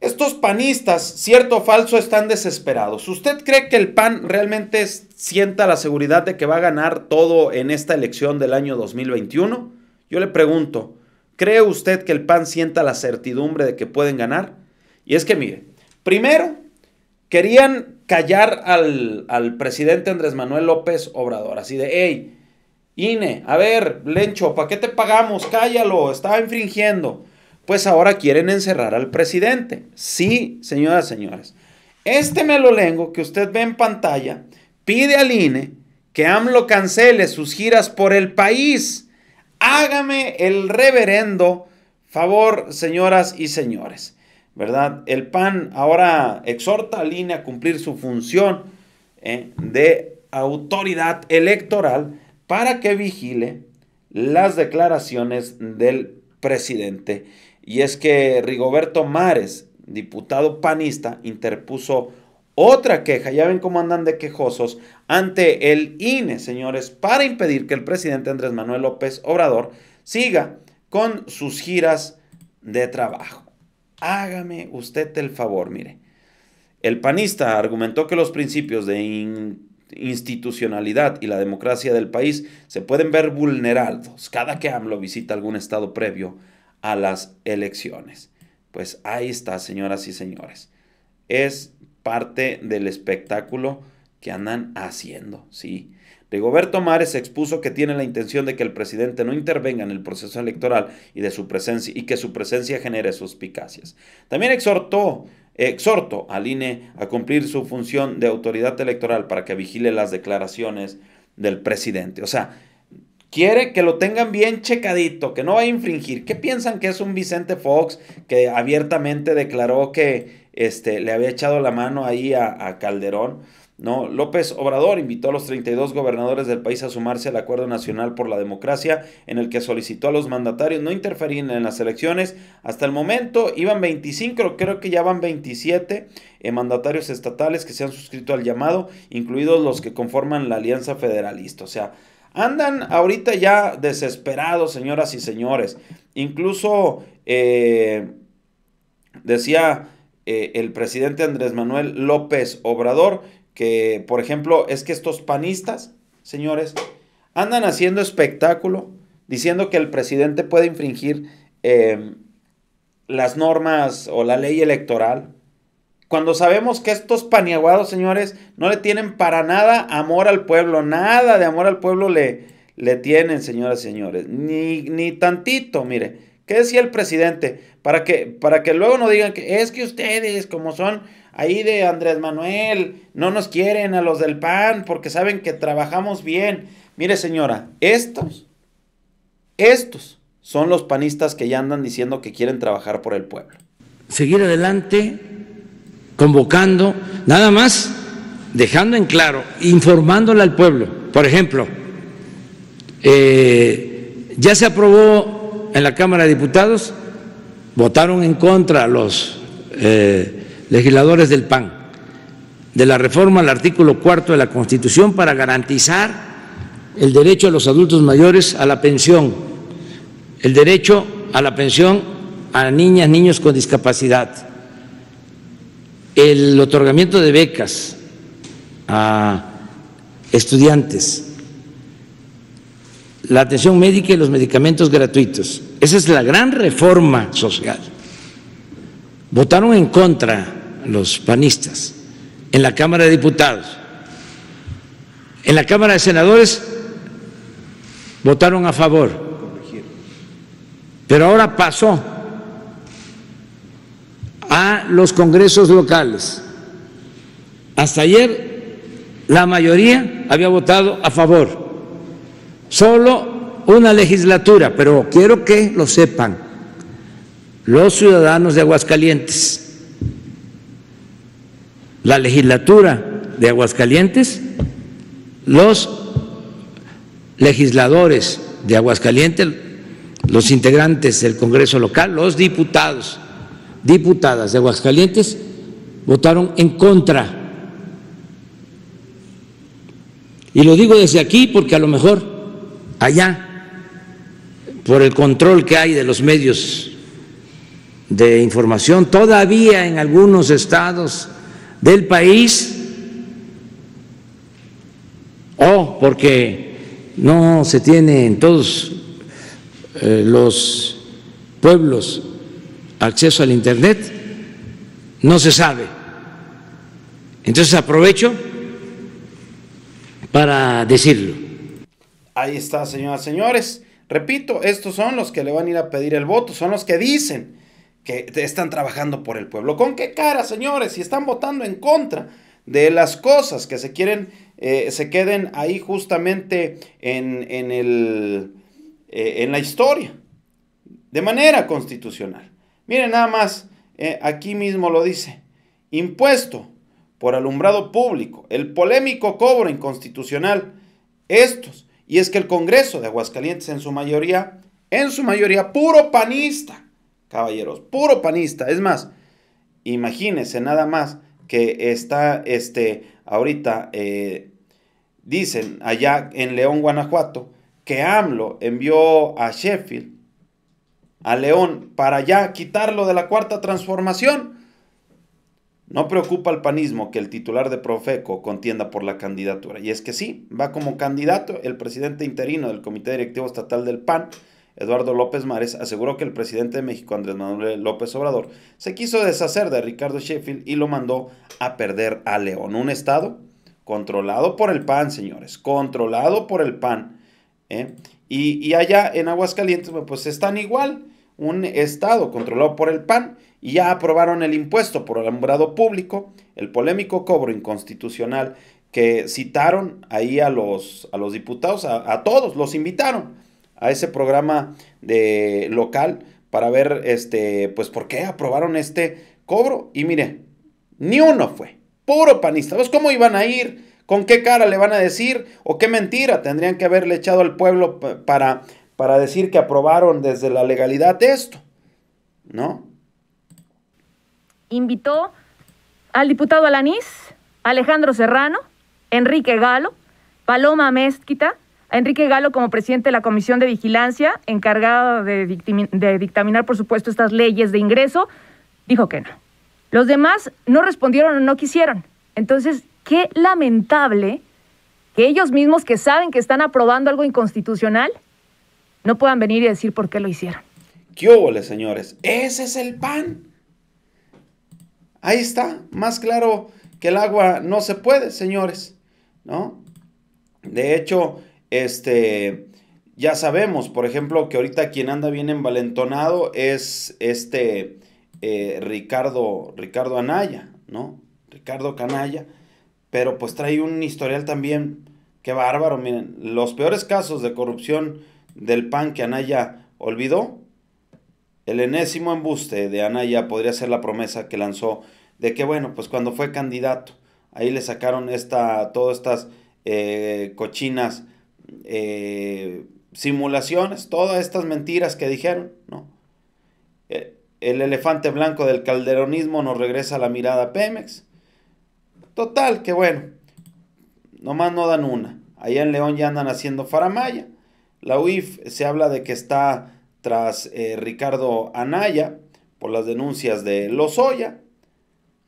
estos panistas, cierto o falso, están desesperados. ¿Usted cree que el PAN realmente sienta la seguridad de que va a ganar todo en esta elección del año 2021? Yo le pregunto, ¿cree usted que el PAN sienta la certidumbre de que pueden ganar? Y es que mire, primero, querían callar al, al presidente Andrés Manuel López Obrador, así de, hey, INE, a ver, Lencho, ¿para qué te pagamos? Cállalo, estaba infringiendo pues ahora quieren encerrar al presidente. Sí, señoras, y señores. Este melolengo que usted ve en pantalla pide al INE que AMLO cancele sus giras por el país. Hágame el reverendo favor, señoras y señores. ¿Verdad? El PAN ahora exhorta al INE a cumplir su función eh, de autoridad electoral para que vigile las declaraciones del presidente y es que Rigoberto Mares, diputado panista, interpuso otra queja, ya ven cómo andan de quejosos, ante el INE, señores, para impedir que el presidente Andrés Manuel López Obrador siga con sus giras de trabajo. Hágame usted el favor, mire. El panista argumentó que los principios de institucionalidad y la democracia del país se pueden ver vulnerados cada que AMLO visita algún estado previo a las elecciones. Pues ahí está, señoras y señores. Es parte del espectáculo que andan haciendo, sí. Rigoberto Mares expuso que tiene la intención de que el presidente no intervenga en el proceso electoral y, de su presencia, y que su presencia genere suspicacias. También exhortó, exhorto al INE a cumplir su función de autoridad electoral para que vigile las declaraciones del presidente. O sea, Quiere que lo tengan bien checadito, que no va a infringir. ¿Qué piensan que es un Vicente Fox que abiertamente declaró que este, le había echado la mano ahí a, Calderón? ¿no? López Obrador invitó a los 32 gobernadores del país a sumarse al Acuerdo Nacional por la Democracia, en el que solicitó a los mandatarios no interferir en las elecciones. Hasta el momento iban 25, creo que ya van 27 eh, mandatarios estatales que se han suscrito al llamado, incluidos los que conforman la Alianza Federalista. O sea, Andan ahorita ya desesperados, señoras y señores. Incluso eh, decía eh, el presidente Andrés Manuel López Obrador que, por ejemplo, es que estos panistas, señores, andan haciendo espectáculo diciendo que el presidente puede infringir eh, las normas o la ley electoral. Cuando sabemos que estos paniaguados, señores, no le tienen para nada amor al pueblo, nada de amor al pueblo le, le tienen, señoras y señores, ni, ni tantito, mire. ¿Qué decía el presidente? Para que, para que luego no digan que es que ustedes, como son ahí de Andrés Manuel, no nos quieren a los del PAN porque saben que trabajamos bien. Mire, señora, estos, estos son los panistas que ya andan diciendo que quieren trabajar por el pueblo. Seguir adelante convocando, nada más dejando en claro, informándole al pueblo. Por ejemplo, eh, ya se aprobó en la Cámara de Diputados, votaron en contra los eh, legisladores del PAN de la reforma al artículo cuarto de la Constitución para garantizar el derecho a los adultos mayores a la pensión, el derecho a la pensión a niñas, niños con discapacidad el otorgamiento de becas a estudiantes, la atención médica y los medicamentos gratuitos. Esa es la gran reforma social. Votaron en contra los panistas en la Cámara de Diputados. En la Cámara de Senadores votaron a favor. Pero ahora pasó a los congresos locales. Hasta ayer la mayoría había votado a favor, solo una legislatura, pero quiero que lo sepan los ciudadanos de Aguascalientes. La legislatura de Aguascalientes, los legisladores de Aguascalientes, los integrantes del Congreso local, los diputados diputadas de Aguascalientes votaron en contra. Y lo digo desde aquí porque a lo mejor allá, por el control que hay de los medios de información, todavía en algunos estados del país, o porque no se tiene en todos eh, los pueblos acceso al Internet, no se sabe. Entonces aprovecho para decirlo. Ahí está, señoras, y señores. Repito, estos son los que le van a ir a pedir el voto, son los que dicen que están trabajando por el pueblo. ¿Con qué cara, señores? Si están votando en contra de las cosas que se quieren, eh, se queden ahí justamente en, en, el, eh, en la historia, de manera constitucional. Miren nada más, eh, aquí mismo lo dice. Impuesto por alumbrado público, el polémico cobro inconstitucional. Estos, y es que el Congreso de Aguascalientes en su mayoría, en su mayoría puro panista, caballeros, puro panista. Es más, imagínense nada más que está este, ahorita, eh, dicen allá en León, Guanajuato, que AMLO envió a Sheffield a León para ya quitarlo de la cuarta transformación. No preocupa al panismo que el titular de Profeco contienda por la candidatura. Y es que sí, va como candidato el presidente interino del Comité Directivo Estatal del PAN, Eduardo López Mares, aseguró que el presidente de México, Andrés Manuel López Obrador, se quiso deshacer de Ricardo Sheffield y lo mandó a perder a León, un estado controlado por el PAN, señores, controlado por el PAN. ¿eh? Y, y allá en Aguascalientes, pues están igual un estado controlado por el PAN y ya aprobaron el impuesto por alumbrado público, el polémico cobro inconstitucional que citaron ahí a los, a los diputados, a, todos, los invitaron a ese programa de local para ver este, pues por qué aprobaron este cobro. Y mire, ni uno fue, puro panista. pues cómo iban a ir? ¿Con qué cara le van a decir? ¿O qué mentira tendrían que haberle echado al pueblo para para decir que aprobaron desde la legalidad esto, ¿no? Invitó al diputado Alanís, Alejandro Serrano, Enrique Galo, Paloma Mezquita, a Enrique Galo como presidente de la Comisión de Vigilancia, encargada de dictaminar, por supuesto, estas leyes de ingreso, dijo que no. Los demás no respondieron o no quisieron. Entonces, qué lamentable que ellos mismos que saben que están aprobando algo inconstitucional no puedan venir y decir por qué lo hicieron. ¿Qué óvole, señores? Ese es el pan. Ahí está, más claro que el agua no se puede, señores, ¿no? De hecho, este, ya sabemos, por ejemplo, que ahorita quien anda bien envalentonado es este eh, Ricardo, Ricardo Anaya, ¿no? Ricardo Canaya, pero pues trae un historial también, que bárbaro, miren, los peores casos de corrupción del pan que Anaya olvidó? El enésimo embuste de Anaya podría ser la promesa que lanzó de que, bueno, pues cuando fue candidato, ahí le sacaron esta, todas estas eh, cochinas eh, simulaciones, todas estas mentiras que dijeron, ¿no? Eh, el elefante blanco del calderonismo nos regresa la mirada a Pemex. Total, que bueno, nomás no dan una. Allá en León ya andan haciendo faramaya. La UIF se habla de que está tras eh, Ricardo Anaya por las denuncias de Lozoya.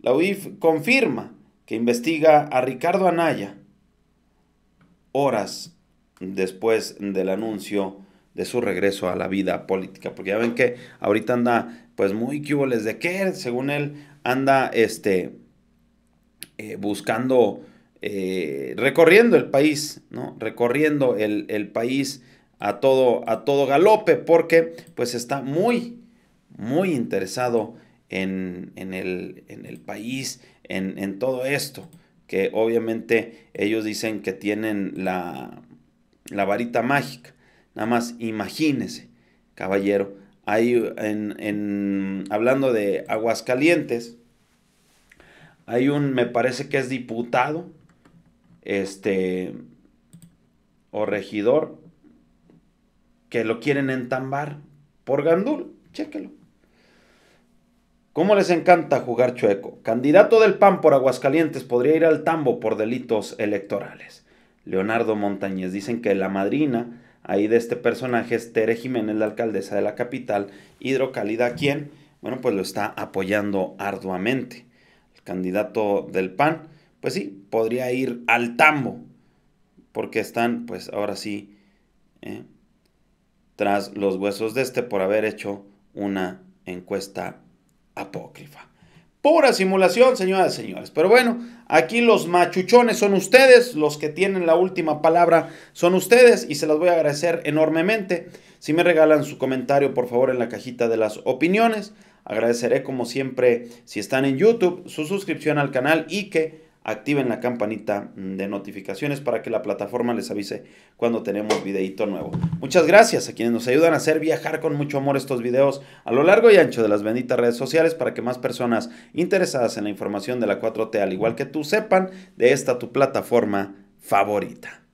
La UIF confirma que investiga a Ricardo Anaya horas después del anuncio de su regreso a la vida política. Porque ya ven que ahorita anda, pues muy cuboles de que, según él, anda este, eh, buscando, eh, recorriendo el país, ¿no? Recorriendo el, el país a todo, a todo galope porque pues está muy, muy interesado en, el, país, en, todo esto, que obviamente ellos dicen que tienen la, la varita mágica. Nada más imagínese, caballero, hay en, hablando de Aguascalientes, hay un, me parece que es diputado, este, o regidor, que lo quieren entambar por Gandul. Chéquelo. ¿Cómo les encanta jugar chueco? Candidato del PAN por Aguascalientes podría ir al tambo por delitos electorales. Leonardo Montañez. Dicen que la madrina ahí de este personaje es Tere Jiménez, la alcaldesa de la capital, Hidrocálida, ¿Quién? bueno, pues lo está apoyando arduamente. El candidato del PAN, pues sí, podría ir al tambo, porque están, pues ahora sí, eh, tras los huesos de este por haber hecho una encuesta apócrifa. Pura simulación, señoras y señores. Pero bueno, aquí los machuchones son ustedes, los que tienen la última palabra son ustedes y se las voy a agradecer enormemente. Si me regalan su comentario, por favor, en la cajita de las opiniones. Agradeceré como siempre si están en YouTube, su suscripción al canal y que activen la campanita de notificaciones para que la plataforma les avise cuando tenemos videito nuevo. Muchas gracias a quienes nos ayudan a hacer viajar con mucho amor estos videos a lo largo y ancho de las benditas redes sociales para que más personas interesadas en la información de la 4T, al igual que tú, sepan de esta tu plataforma favorita.